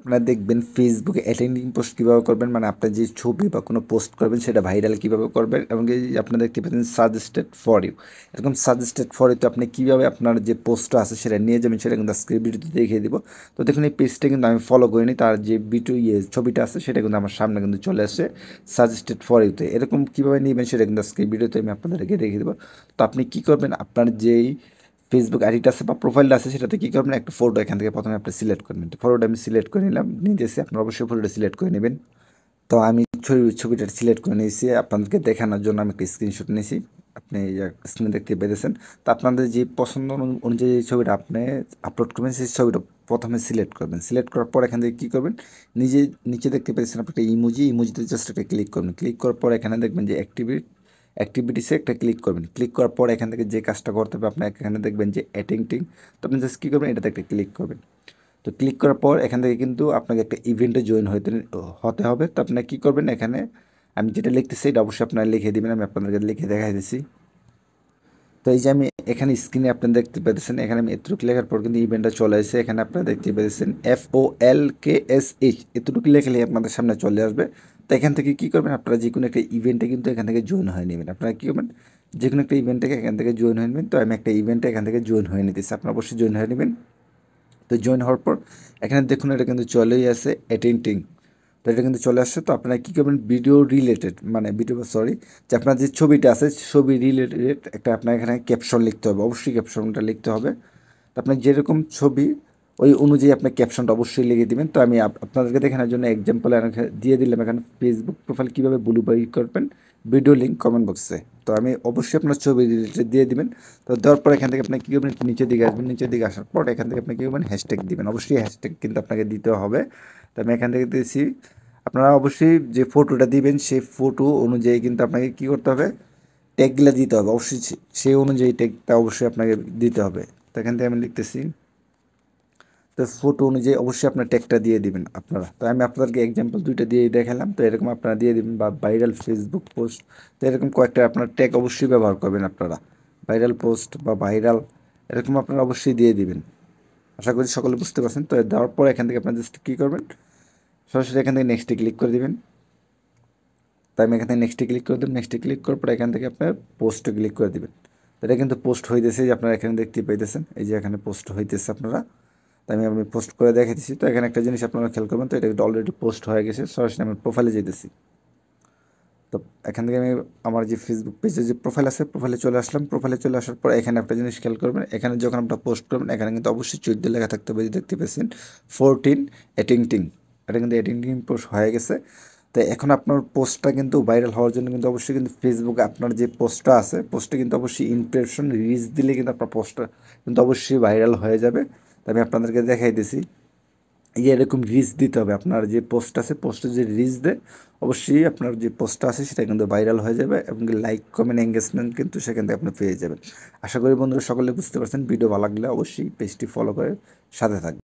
আপনারা দেখবেন ফেসবুকে অ্যাটেন্ডিং পোস্ট কীভাবে করবেন মানে আপনার যে ছবি বা কোনো পোস্ট করবেন সেটা ভাইরাল কীভাবে করবেন এবং আপনারা দেখতে পাচ্ছেন সাজেস্টেড ফর ইউ এরকম সাজেস্টেড ফর ইউ তো আপনি কীভাবে আপনার যে পোস্টটা আছে সেটা নিয়ে যাবেন সেটা কিন্তু আজকের ভিডিওতে দেখিয়ে দেবো তো দেখুন এই পেজটা কিন্তু আমি ফলো করিনি তার যে ভিডিও ইয়ে e ছবিটা আছে সেটা কিন্তু আমার সামনে কিন্তু চলে আসছে সাজেস্টেড ফর ইউতে এরকম কীভাবে নেবেন সেটা কিন্তু আজকের ভিডিওতে আমি আপনাদেরকে দেখিয়ে দেবো তো আপনি কী করবেন আপনার যেই ফেসবুক আইডিটা আছে বা প্রোফাইলটা আছে সেটাতে কী করবেন একটা ফটো এখান থেকে প্রথমে আপনি সিলেক্ট করবেন ফটোটা আমি সিলেক্ট করে নিলাম নিজেছে আপনার অবশ্যই ফটোটা সিলেক্ট করে নেবেন তো আমি ছবি ছবিটা সিলেক্ট করে নিয়েছি আপনাদেরকে দেখানোর জন্য আমি একটা স্ক্রিনশট নিয়েছি আপনি স্ক্রিনে দেখতে পেয়েছেন তো আপনাদের যে পছন্দ অনুযায়ী ছবিটা আপনি আপলোড করবেন সেই ছবিটা প্রথমে সিলেক্ট করবেন সিলেক্ট করার পর এখান থেকে কী করবেন নিজে নিচে দেখতে পেয়েছেন আপনি একটা ইমোজি ইমোজিতে জাস্ট একটা ক্লিক করবেন ক্লিক করার পর এখানে দেখবেন যে অ্যাক্টিভিট অ্যাক্টিভিটিসে একটা ক্লিক করবেন ক্লিক করার পর এখান থেকে যে কাজটা করতে হবে আপনার এখানে দেখবেন যে অ্যাটিংটিং তো আপনি জাস্ট কী করবেন এটাতে একটা ক্লিক করবেন তো ক্লিক করার পর এখান থেকে কিন্তু আপনাকে একটা ইভেন্টে জয়েন হতে হতে হবে তো আপনি কী করবেন এখানে আমি যেটা লিখতেছি এটা অবশ্যই আপনারা লিখে দেবেন আমি আপনাদেরকে লিখে দেখাই দিচ্ছি তো এই যে আমি এখানে স্ক্রিনে আপনি দেখতে পেতেছেন এখানে আমি এতটুকু লেখার পর কিন্তু ইভেন্টটা চলে আসে এখানে আপনারা দেখতে পেতেছেন F O L K S H এতটুকু লেখালে আপনাদের সামনে চলে আসবে তো এখান থেকে কী করবেন আপনারা যে কোনো একটা ইভেন্টে কিন্তু এখান থেকে জয়েন হয়ে নেবেন আপনারা কী করবেন যে কোনো একটা ইভেন্টে এখান থেকে জয়েন হয়ে নেবেন তো আমি একটা ইভেন্টে এখান থেকে জয়েন হয়ে নিতেছি আপনারা অবশ্যই জয়েন হয়ে নেবেন তো জয়েন হওয়ার পর এখানে দেখুন এটা কিন্তু চলেই আছে অ্যাটেন্টিং তো এটা কিন্তু চলে আসছে তো আপনারা কী করবেন ভিডিও রিলেটেড মানে ভিডিও সরি যে আপনার যে ছবিটা আছে ছবি রিলেটেড একটা আপনার এখানে ক্যাপশন লিখতে হবে অবশ্যই ক্যাপশনটা লিখতে হবে আপনার যেরকম ছবি ওই অনুযায়ী আপনার ক্যাপশনটা অবশ্যই লিখে দেবেন তো আমি আপনাদেরকে দেখানোর জন্য এক্সাম্পল দিয়ে দিলাম এখানে ফেসবুক প্রোফাইল কীভাবে ব্লু বাই করবেন ভিডিও লিঙ্ক কমেন্ট বক্সে তো আমি অবশ্যই আপনার ছবি দিয়ে দিবেন তো দেওয়ার পর এখান থেকে আপনি কী করবেন নিচের দিকে আসবেন নিচের দিকে আসার পর এখান থেকে আপনি কী করবেন হ্যাশট্যাগ দিবেন অবশ্যই হ্যাশট্যাগ কিন্তু আপনাকে দিতে হবে তো আমি এখান থেকে দিয়েছি আপনারা অবশ্যই যে ফটোটা দিবেন সেই ফটো অনুযায়ী কিন্তু আপনাকে কী করতে হবে ট্যাগগুলো দিতে হবে অবশ্যই সেই অনুযায়ী ট্যাগটা অবশ্যই আপনাকে দিতে হবে তো এখান থেকে আমি লিখতেছি তো ফটো অনুযায়ী অবশ্যই আপনার ট্যাগটা দিয়ে দিবেন আপনারা তো আমি আপনাদেরকে এক্সাম্পল দুইটা দিয়ে দেখালাম তো এরকম আপনারা দিয়ে দিবেন বা ভাইরাল ফেসবুক পোস্ট তো এরকম কয়েকটা আপনার ট্যাগ অবশ্যই ব্যবহার করবেন আপনারা ভাইরাল পোস্ট বা ভাইরাল এরকম আপনারা অবশ্যই দিয়ে দিবেন আশা করি সকলে বুঝতে পারছেন তো দেওয়ার পর এখান থেকে আপনার জাস্ট কী করবেন সরাসরি এখান থেকে নেক্সটে ক্লিক করে দেবেন তো আমি এখান থেকে নেক্সটে ক্লিক করে দেবেন নেক্সটে ক্লিক করার পর এখান থেকে আপনার পোস্টে ক্লিক করে দেবেন এটা কিন্তু পোস্ট হইতেছে যে আপনারা এখানে দেখতে পাইতেছেন এই যে এখানে পোস্ট হইতেছে আপনারা তাই আমি আমি পোস্ট করে দেখাতেছি তো এখানে একটা জিনিস আপনারা খেয়াল করবেন তো এটা অলরেডি পোস্ট হয়ে গেছে সরাসরি আমি প্রোফাইলে যেতেছি তো এখান থেকে আমি আমার যে ফেসবুক পেজে যে প্রোফাইল আছে প্রোফাইলে চলে আসলাম প্রোফাইলে চলে আসার পর এখানে একটা জিনিস খেয়াল করবেন এখানে যখন আপনার পোস্ট করবেন এখানে কিন্তু অবশ্যই চোদ্দ লেখা থাকতে হবে দেখতে পেয়েছেন ফোরটিন এটিংটিং এটা কিন্তু টিং পোস্ট হয়ে গেছে তো এখন আপনার পোস্টটা কিন্তু ভাইরাল হওয়ার জন্য কিন্তু অবশ্যই কিন্তু ফেসবুকে আপনার যে পোস্টটা আছে পোস্টে কিন্তু অবশ্যই ইমপ্রেশন রিচ দিলে কিন্তু আপনার পোস্টটা কিন্তু অবশ্যই ভাইরাল হয়ে যাবে আমি আপনাদেরকে দেখাই দিছি ইয়ে এরকম রিচ দিতে হবে আপনার যে পোস্ট আছে পোস্টে যে রিচ দেয় অবশ্যই আপনার যে পোস্টটা আছে সেটা কিন্তু ভাইরাল হয়ে যাবে এবং লাইক কমেন্ট এঙ্গেজমেন্ট কিন্তু সেখান থেকে আপনি পেয়ে যাবেন আশা করি বন্ধুরা সকলে বুঝতে পারছেন ভিডিও ভালো লাগলে অবশ্যই পেজটি ফলো করে সাথে থাকবে